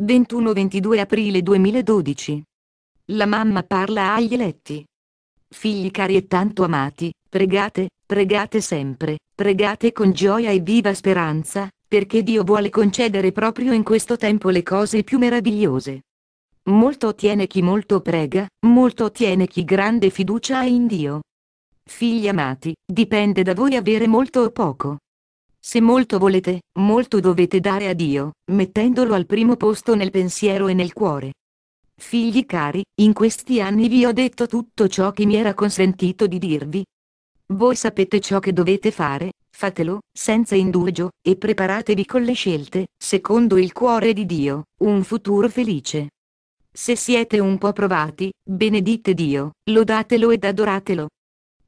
21-22 aprile 2012. La mamma parla agli eletti. Figli cari e tanto amati, pregate, pregate sempre, pregate con gioia e viva speranza, perché Dio vuole concedere proprio in questo tempo le cose più meravigliose. Molto ottiene chi molto prega, molto ottiene chi grande fiducia ha in Dio. Figli amati, dipende da voi avere molto o poco. Se molto volete, molto dovete dare a Dio, mettendolo al primo posto nel pensiero e nel cuore. Figli cari, in questi anni vi ho detto tutto ciò che mi era consentito di dirvi. Voi sapete ciò che dovete fare, fatelo, senza indugio, e preparatevi con le scelte, secondo il cuore di Dio, un futuro felice. Se siete un po' provati, benedite Dio, lodatelo ed adoratelo.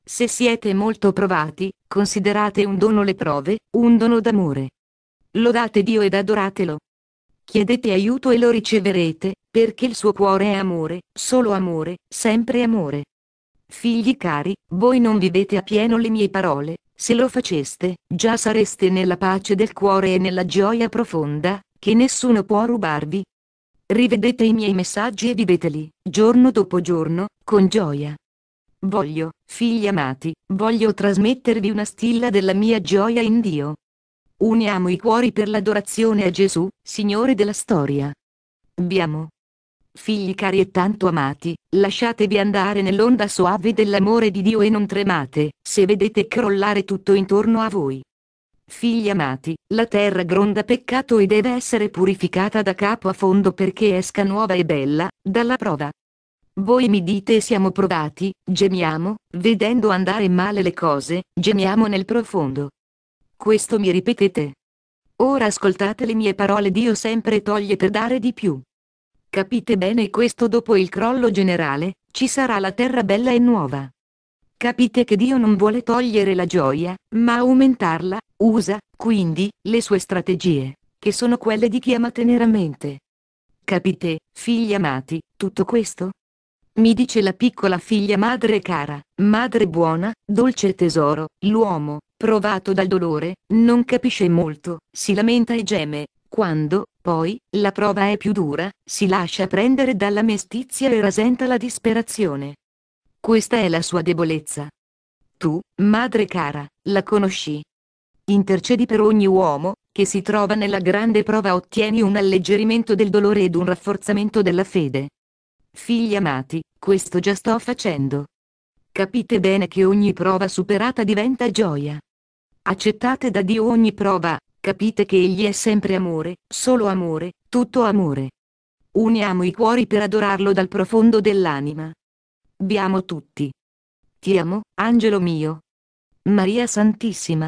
Se siete molto provati, Considerate un dono le prove, un dono d'amore. Lodate Dio ed adoratelo. Chiedete aiuto e lo riceverete, perché il suo cuore è amore, solo amore, sempre amore. Figli cari, voi non vivete a pieno le mie parole, se lo faceste, già sareste nella pace del cuore e nella gioia profonda, che nessuno può rubarvi. Rivedete i miei messaggi e viveteli, giorno dopo giorno, con gioia. Voglio, figli amati, voglio trasmettervi una stilla della mia gioia in Dio. Uniamo i cuori per l'adorazione a Gesù, Signore della storia. Vi amo. Figli cari e tanto amati, lasciatevi andare nell'onda soave dell'amore di Dio e non tremate, se vedete crollare tutto intorno a voi. Figli amati, la terra gronda peccato e deve essere purificata da capo a fondo perché esca nuova e bella, dalla prova. Voi mi dite siamo provati, gemiamo, vedendo andare male le cose, gemiamo nel profondo. Questo mi ripetete. Ora ascoltate le mie parole Dio sempre toglie per dare di più. Capite bene questo dopo il crollo generale, ci sarà la terra bella e nuova. Capite che Dio non vuole togliere la gioia, ma aumentarla, usa, quindi, le sue strategie, che sono quelle di chi ama teneramente. Capite, figli amati, tutto questo? mi dice la piccola figlia madre cara, madre buona, dolce tesoro, l'uomo, provato dal dolore, non capisce molto, si lamenta e geme, quando, poi, la prova è più dura, si lascia prendere dalla mestizia e rasenta la disperazione. Questa è la sua debolezza. Tu, madre cara, la conosci. Intercedi per ogni uomo, che si trova nella grande prova ottieni un alleggerimento del dolore ed un rafforzamento della fede. Figli amati, questo già sto facendo. Capite bene che ogni prova superata diventa gioia. Accettate da Dio ogni prova, capite che Egli è sempre amore, solo amore, tutto amore. Uniamo i cuori per adorarlo dal profondo dell'anima. Vi amo tutti. Ti amo, angelo mio. Maria Santissima,